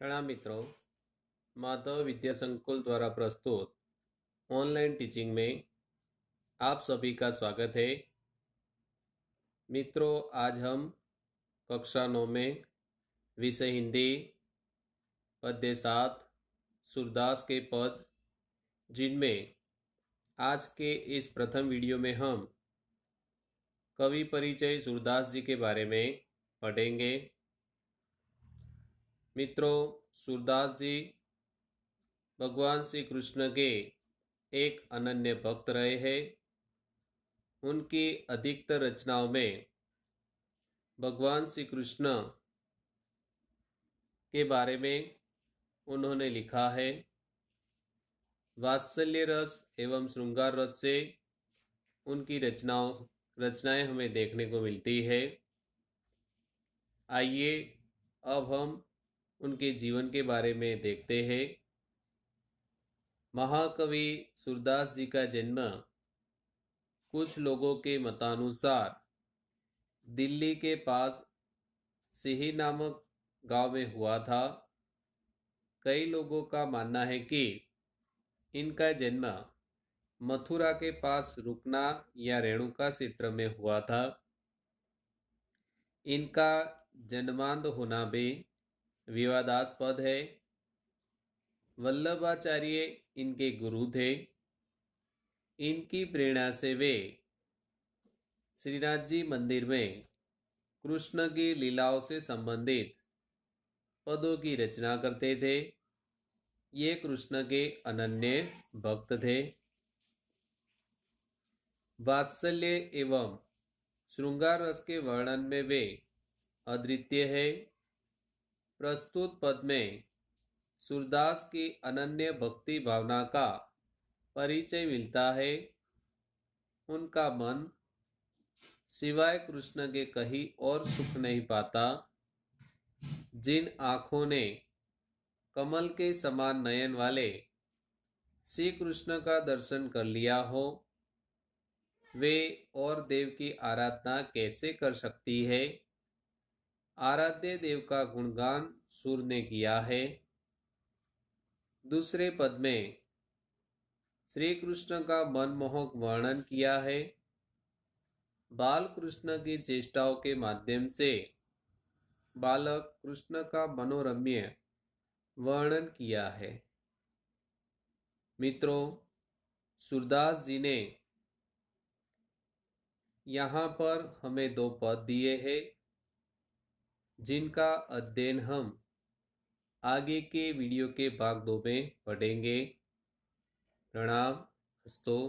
प्रणाम मित्रों माधव विद्या संकुल द्वारा प्रस्तुत ऑनलाइन टीचिंग में आप सभी का स्वागत है मित्रों आज हम कक्षा नौ में विषय हिंदी पद्य सात सूरदास के पद जिनमें आज के इस प्रथम वीडियो में हम कवि परिचय सूरदास जी के बारे में पढ़ेंगे मित्रों सूरदास जी भगवान श्री कृष्ण के एक अनन्य भक्त रहे हैं उनकी अधिकतर रचनाओं में भगवान श्री कृष्ण के बारे में उन्होंने लिखा है वात्सल्य रस एवं श्रृंगार रस से उनकी रचनाओं रचनाएं हमें देखने को मिलती है आइए अब हम उनके जीवन के बारे में देखते हैं महाकवि सूरदास जी का जन्म कुछ लोगों के मतानुसार दिल्ली के पास सिही नामक गांव में हुआ था कई लोगों का मानना है कि इनका जन्म मथुरा के पास रुकना या रेणुका क्षेत्र में हुआ था इनका जन्मांध होना भी विवादास्पद है वल्लभाचार्य इनके गुरु थे इनकी प्रेरणा से वे श्रीनाथ जी मंदिर में कृष्ण की लीलाओं से संबंधित पदों की रचना करते थे ये कृष्ण के अनन्य भक्त थे वात्सल्य एवं श्रृंगार रस के वर्णन में वे अद्वितीय है प्रस्तुत पद में सूरदास की अनन्य भक्ति भावना का परिचय मिलता है उनका मन सिवाय कृष्ण के कहीं और सुख नहीं पाता जिन आँखों ने कमल के समान नयन वाले श्री कृष्ण का दर्शन कर लिया हो वे और देव की आराधना कैसे कर सकती है आराध्य देव का गुणगान सूर्य ने किया है दूसरे पद में श्री कृष्ण का मनमोहक वर्णन किया है बाल कृष्ण की चेष्टाओं के माध्यम से बालक कृष्ण का मनोरम्य वर्णन किया है मित्रों सुरदास जी ने यहाँ पर हमें दो पद दिए हैं जिनका अध्ययन हम आगे के वीडियो के भाग दो में पढ़ेंगे प्रणाम अस्तु